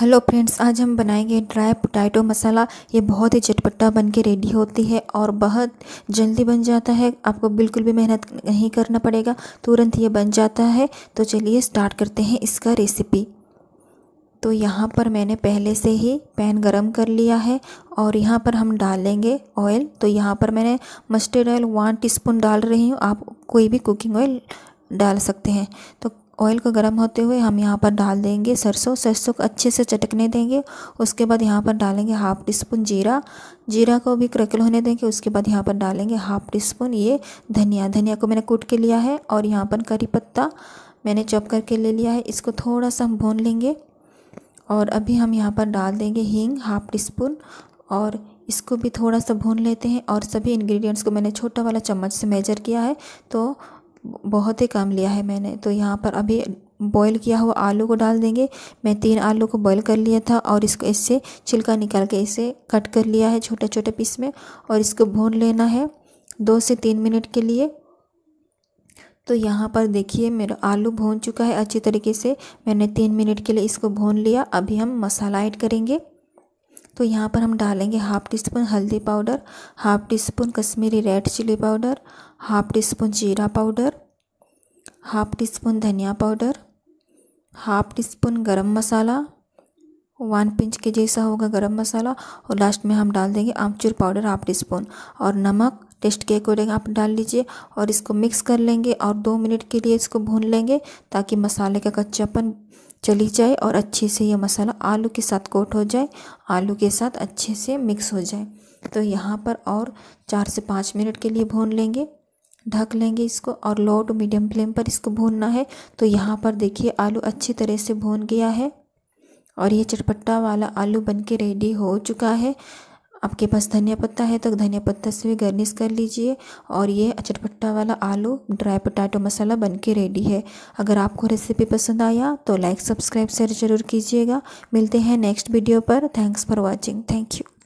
hello friends आज हम बनाएंगे ड्राई पोटैटो मसाला ये बहुत ही चटपटा बन के रेडी होती है और बहुत जल्दी बन जाता है आपको बिल्कुल भी मेहनत नहीं करना पड़ेगा तुरंत ये बन जाता है तो चलिए स्टार्ट करते हैं इसका रेसिपी तो यहाँ पर मैंने पहले से ही पैन गरम कर लिया है और यहाँ पर हम डालेंगे ऑयल तो यहाँ पर मैंने मस्टर्ड ऑयल वन टी डाल रही हूँ आप कोई भी कुकिंग ऑयल डाल सकते हैं तो ऑयल को गर्म होते हुए हम यहाँ पर डाल देंगे सरसों सरसों को अच्छे से चटकने देंगे उसके बाद यहाँ पर डालेंगे हाफ टी स्पून जीरा जीरा को भी क्रकल होने देंगे उसके बाद यहाँ पर डालेंगे हाफ टी स्पून ये धनिया धनिया को मैंने कूट के लिया है और यहाँ पर करी पत्ता मैंने चॉप करके ले लिया है इसको थोड़ा सा हम भून लेंगे और अभी हम यहाँ पर डाल देंगे हींग हाफ टी स्पून और इसको भी थोड़ा सा भून लेते हैं और सभी इंग्रेडिएंट्स को मैंने छोटा वाला चम्मच से मेजर किया है तो बहुत ही कम लिया है मैंने तो यहाँ पर अभी बॉईल किया हुआ आलू को डाल देंगे मैं तीन आलू को बॉईल कर लिया था और इसको इससे छिलका निकाल के इसे कट कर लिया है छोटे छोटे पीस में और इसको भून लेना है दो से तीन मिनट के लिए तो यहाँ पर देखिए मेरा आलू भून चुका है अच्छी तरीके से मैंने तीन मिनट के लिए इसको भून लिया अभी हम मसाला ऐड करेंगे तो यहाँ पर हम डालेंगे हाफ़ टी स्पून हल्दी powder half teaspoon Kashmiri red chilli powder half teaspoon जीरा पाउडर हाफ टी स्पून धनिया पाउडर हाफ टी स्पून गरम मसाला वन पिंच के जैसा होगा गरम मसाला और लास्ट में हम डाल देंगे आमचूर पाउडर हाफ टी स्पून और नमक टेस्ट के अकॉर्डिंग आप डाल लीजिए और इसको मिक्स कर लेंगे और दो मिनट के लिए इसको भून लेंगे ताकि मसाले का कच्चापन चली जाए और अच्छे से ये मसाला आलू के साथ कोट हो जाए आलू के साथ अच्छे से मिक्स हो जाए तो यहाँ पर और चार से पाँच मिनट के लिए भून लेंगे ढक लेंगे इसको और लो टू मीडियम फ्लेम पर इसको भूनना है तो यहाँ पर देखिए आलू अच्छी तरह से भून गया है और ये चटपट्टा वाला आलू बन के रेडी हो चुका है आपके पास धनिया पत्ता है तो धनिया पत्ता से भी गर्निश कर लीजिए और ये चटपट्टा वाला आलू ड्राई पोटैटो मसाला बन के रेडी है अगर आपको रेसिपी पसंद आया तो लाइक सब्सक्राइब शेयर ज़रूर कीजिएगा मिलते हैं नेक्स्ट वीडियो पर thanks for watching thank you